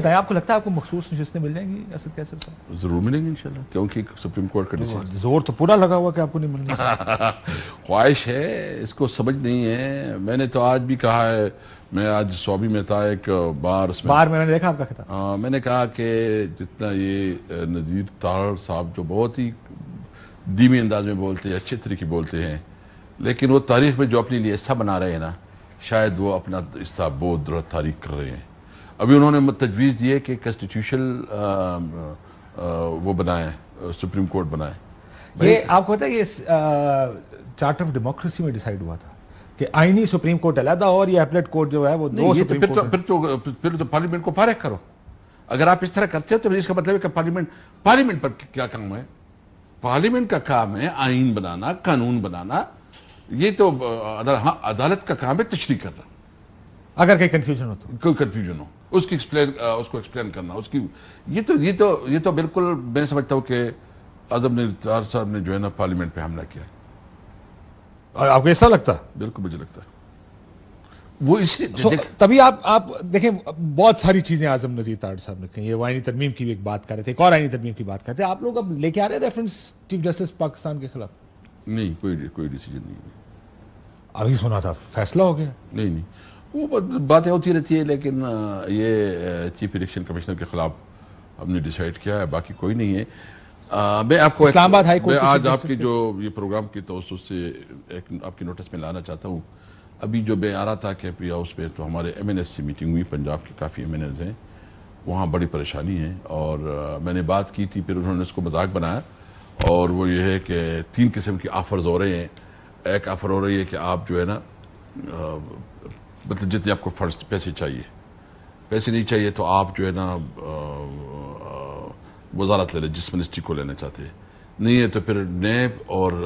बताया आपको लगता है आपको मखसूस नशस्तें मिल जाएंगी असद कैसे जरूर मिलेंगे इंशाल्लाह क्योंकि सुप्रीम कोर्ट का डिसीजन जोर तो पूरा लगा हुआ कि आपको नहीं मिलना ख्वाहिश है इसको समझ नहीं है मैंने तो आज भी कहा है मैं आज स्वामी मेहता एक बार उसमें बार मैंने देखा आपका खिताब हाँ मैंने कहा कि जितना ये नज़ीर तार साहब जो बहुत ही धीमी अंदाज में बोलते हैं अच्छे तरीके बोलते हैं लेकिन वो तारीख में जो अपने लिए हिस्सा बना रहे हैं ना शायद वो अपना हिस्सा बहुत दृढ़ तारीख कर रहे हैं अभी उन्होंने तजवीज़ दी है कि कॉन्स्टिट्यूशनल वो बनाए सुप्रीम कोर्ट बनाए ये आपको पता है ये चार्ट ऑफ डेमोक्रेसी में डिसाइड हुआ था कि आईनी सुप्रीम कोर्ट अलहदा और ये अपलेट कोर्ट जो है वो दो ये तो, तो- फिर, तो, फिर तो फिर तो पार्लियामेंट को फारिग करो अगर आप इस तरह करते हो तो इसका मतलब है कि पार्लियामेंट पार्लियामेंट पर क्या काम है पार्लियामेंट का काम है आइन बनाना कानून बनाना ये तो हाँ, अदालत का काम है तशरी करना अगर कोई कंफ्यूजन हो तो कोई कंफ्यूजन हो उसकी एक्सप्लेन उसको एक्सप्लेन करना उसकी ये तो ये तो ये तो बिल्कुल मैं समझता हूँ कि आजम निरतार साहब ने जो है ना पार्लियामेंट पे हमला किया और आपको ऐसा लगता बिल्कुल मुझे लगता है वो इसलिए so, तभी आप आप देखें बहुत सारी चीजें आजम नजीर तार साहब ने कही ये आईनी तरमीम की भी एक बात कर रहे थे एक और आईनी तरमीम की बात कर रहे थे आप लोग अब लेके आ रहे हैं रेफरेंस चीफ जस्टिस पाकिस्तान के खिलाफ नहीं कोई कोई डिसीजन नहीं अभी सुना था फैसला हो गया नहीं नहीं वो बातें होती रहती है लेकिन ये चीफ इलेक्शन कमिश्नर के खिलाफ हमने डिसाइड किया है बाकी कोई नहीं है आ, मैं आपको इस्लामाबाद हाई कोर्ट आज आपकी जो ये प्रोग्राम की तो से एक आपकी नोटिस में लाना चाहता हूँ अभी जो मैं आ रहा था कैपी हाउस में तो हमारे एम एन एस मीटिंग हुई पंजाब के काफ़ी एम एन हैं वहाँ बड़ी परेशानी है और मैंने बात की थी फिर उन्होंने उसको मजाक बनाया और वो ये है कि तीन किस्म की ऑफर्स हो रहे हैं एक ऑफर हो रही है कि आप जो है ना मतलब जितने आपको फर्ज पैसे चाहिए पैसे नहीं चाहिए तो आप जो है ना वजारत ले लें जिस मिनिस्ट्री को लेना चाहते हैं नहीं है तो फिर नैब और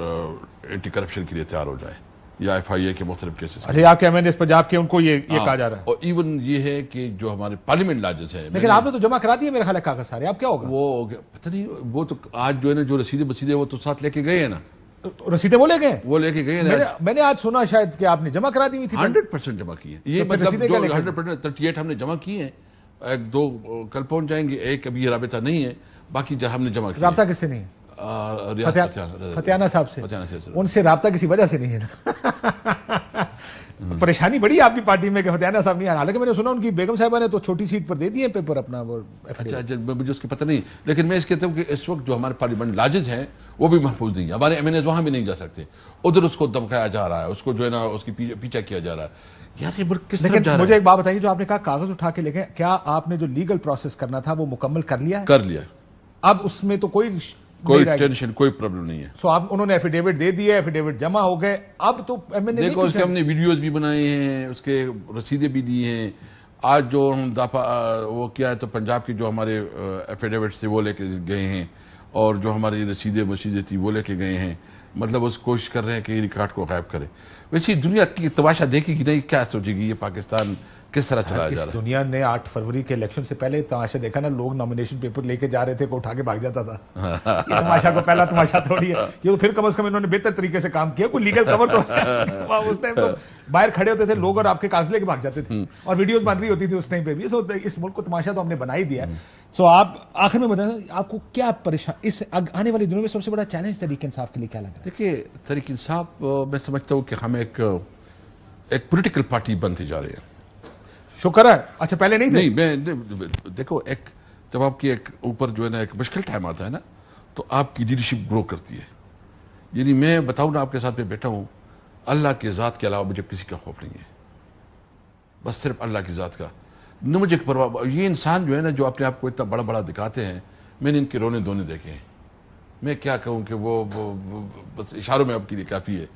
एंटी करप्शन के लिए तैयार हो जाए या एफ आई ए के मुख्तलिफ केसेस अच्छा पंजाब के उनको ये ये हाँ, कहा जा रहा है और इवन ये है कि जो हमारे पार्लियामेंट लाजेस है लेकिन आपने तो जमा करा दिया मेरे ख्याल कागज सारे आप क्या होगा वो हो पता नहीं वो तो आज जो है ना जो रसीदे बसीदे वो तो साथ लेके गए हैं ना रसीदें वो ले गए वो लेके गए मैंने, मैंने आज सुना शायद कि आपने जमा करा दी हुई थी हंड्रेड परसेंट जमा की है ये तो मतलब हंड्रेड परसेंट थर्टी एट हमने जमा किए हैं एक दो कल पहुंच जाएंगे एक अभी ये नहीं है बाकी जहां हमने जमा किया रहा किससे नहीं है फतियाना साहब से उनसे रबता किसी वजह से नहीं है ना हम्म। परेशानी बड़ी आपकी पार्टी में कि फतियाना साहब नहीं आ हालांकि मैंने सुना उनकी बेगम साहबा ने तो छोटी सीट पर दे दी है पेपर अपना वो अच्छा, अच्छा मुझे उसकी पता नहीं लेकिन मैं इस कहता तो हूँ कि इस वक्त जो हमारे पार्लियामेंट लाजेज हैं वो भी महफूज नहीं है हमारे एम एन एज वहाँ भी नहीं जा सकते उधर उसको धमकाया जा रहा है उसको जो है ना उसकी पीछा किया जा रहा है यार ये किस तरफ जा मुझे एक बात बताइए जो आपने कहा कागज उठा के लेके क्या आपने जो लीगल प्रोसेस करना था वो मुकम्मल कर लिया है? कर लिया अब उसमें तो कोई कोई टेंशन कोई प्रॉब्लम नहीं है सो so, आप उन्होंने एफिडेविट दे दिया एफिडेविट जमा हो गए अब तो देखो उसके हमने वीडियोज भी बनाए हैं उसके रसीदे भी दिए हैं आज जो हम दाफा वो किया है तो पंजाब के जो हमारे एफिडेविट से वो लेके गए हैं और जो हमारी रसीदे मसीदे थी वो लेके गए हैं मतलब उस कोशिश कर रहे हैं कि रिकॉर्ड को गायब करें वैसे दुनिया की तमाशा देखेगी नहीं क्या सोचेगी ये पाकिस्तान किस तरह चला जा रहा है दुनिया ने 8 फरवरी के इलेक्शन से पहले तमाशा देखा ना लोग नॉमिनेशन पेपर लेके जा रहे थे को उठा के भाग जाता था तमाशा को पहला तमाशा थोड़ी है ये तो फिर कम अज कम इन्होंने बेहतर तरीके से काम किया कोई लीगल कवर तो उस टाइम तो बाहर खड़े होते थे लोग और आपके कागज लेके भाग जाते थे हम्म। और वीडियोज बन रही होती थी उस टाइम पे भी सो इस मुल्क को तमाशा तो हमने बना ही दिया सो हम्म। आप आखिर में बताए आपको क्या परेशान इस आने वाले दिनों में सबसे बड़ा चैलेंज तरीके इंसाफ के लिए क्या लग है देखिए तरीके इंसाफ मैं समझता हूँ कि हम एक एक पॉलिटिकल पार्टी बनती जा रही है शुक्र है अच्छा पहले नहीं थे नहीं मैं देखो एक जब आपकी एक ऊपर जो है ना एक मुश्किल टाइम आता है ना तो आपकी लीडरशिप ग्रो करती है यानी मैं बताऊँ ना आपके साथ में बैठा हूँ अल्लाह के ज़ात के अलावा मुझे किसी का खौफ नहीं है बस सिर्फ अल्लाह की ज़ात का न मुझे परवाह ये इंसान जो है ना जो अपने आप को इतना बड़ा बड़ा दिखाते हैं मैंने इनके रोने धोने देखे हैं मैं क्या कहूँ कि वो, वो, वो बस इशारों में आपके लिए काफ़ी है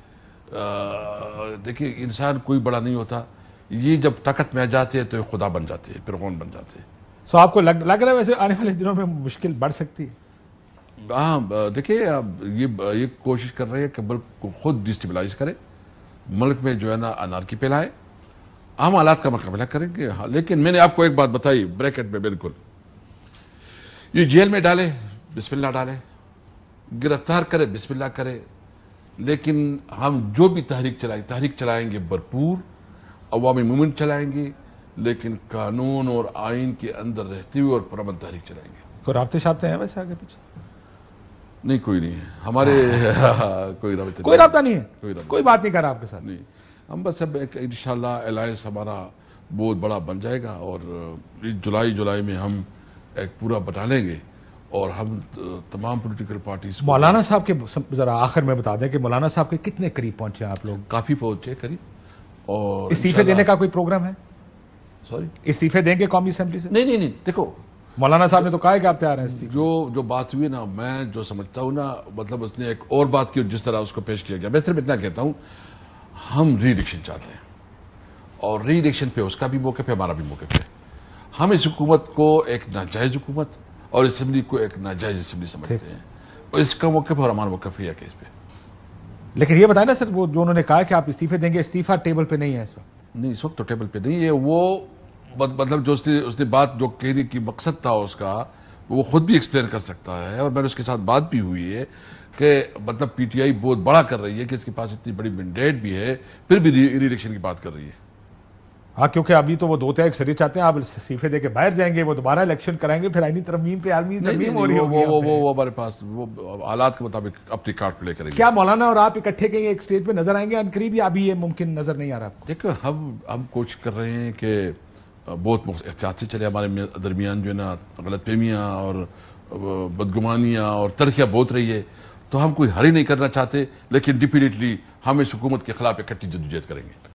देखिए इंसान कोई बड़ा नहीं होता ये जब ताकत में आ जाते हैं तो खुदा बन जाते हैं कौन बन जाते हैं सो so, आपको लग लग रहा है वैसे आने वाले दिनों में मुश्किल बढ़ सकती है हाँ देखिए अब ये ये कोशिश कर रहे हैं कि मुल्क को खुद डिस्टेबलाइज करें मुल्क में जो है ना अनारकी फैलाए आम हालात का मुकाबला करेंगे हाँ लेकिन मैंने आपको एक बात बताई ब्रैकेट में बिल्कुल ये जेल में डाले बिस्मिल्ला डाले गिरफ्तार करे बिस्मिल्ला करे लेकिन हम जो भी तहरीक चलाए तहरीक चलाएंगे भरपूर अवामी मूवमेंट चलाएंगे लेकिन कानून और आइन के अंदर रहते हुए और परमन चलाएंगे कोई रबते शाबते हैं वैसे आगे पीछे नहीं कोई नहीं है हमारे हाँ। कोई रबते कोई रबता नहीं है कोई कोई बात नहीं कर रहा आपके साथ नहीं हम बस अब एक इन अलायंस हमारा बहुत बड़ा बन जाएगा और इस जुलाई जुलाई में हम एक पूरा बना लेंगे और हम तमाम पॉलिटिकल पार्टीज मौलाना साहब के ज़रा आखिर में बता दें कि मौलाना साहब के कितने करीब पहुंचे आप लोग काफ़ी पहुंचे करीब और इस्तीफे देने का कोई प्रोग्राम है सॉरी इस्तीफे देंगे कौमी असम्बली से नहीं नहीं नहीं देखो मौलाना साहब ने तो कहा है कि आप तैयार हैं इस्तीफे जो जो बात हुई ना मैं जो समझता हूँ ना मतलब उसने एक और बात की जिस तरह उसको पेश किया गया मैं सिर्फ इतना कहता हूँ हम री इलेक्शन चाहते हैं और री इलेक्शन पे उसका भी मौके पे हमारा भी मौके पे हम इस हुकूमत को एक नाजायज़ हुकूमत और इसम्बली को एक नाजायज़ इसम्बली समझते हैं और इसका मौके पर हमारा मौके है केस पे लेकिन ये बताया ना सर वो जो उन्होंने कहा कि आप इस्तीफे देंगे इस्तीफा टेबल पे नहीं है इस वक्त नहीं इस वक्त तो टेबल पे नहीं है वो मतलब जो उसने उसने बात जो कहने की मकसद था उसका वो खुद भी एक्सप्लेन कर सकता है और मैंने उसके साथ बात भी हुई है कि मतलब पीटीआई बहुत बड़ा कर रही है कि इसके पास इतनी बड़ी मैंडेट भी है फिर भी री इलेक्शन की बात कर रही है हाँ क्योंकि अभी तो वो दो तय शरीर चाहते हैं आप इस्तीफे दे के बाहर जाएंगे वो दोबारा इलेक्शन कराएंगे फिर आईनी तरमीम पे आर्मी तरमीम हो रही होगी वो वो, वो हमारे पास वो हालात के मुताबिक अपनी कार्ड प्ले करेंगे क्या मौलाना और आप इकट्ठे के एक स्टेज पे नजर आएंगे अनकरीब या अभी ये मुमकिन नजर नहीं आ रहा देखो हम हम कोशिश कर रहे हैं कि बहुत एहतियात से चले हमारे दरमियान जो है ना गलत फहमियाँ और बदगुमानियाँ और तरक्या बहुत रही है तो हम कोई हरी नहीं करना चाहते लेकिन डिफिनेटली हम इस हुकूमत के खिलाफ इकट्ठी जदोजहद करेंगे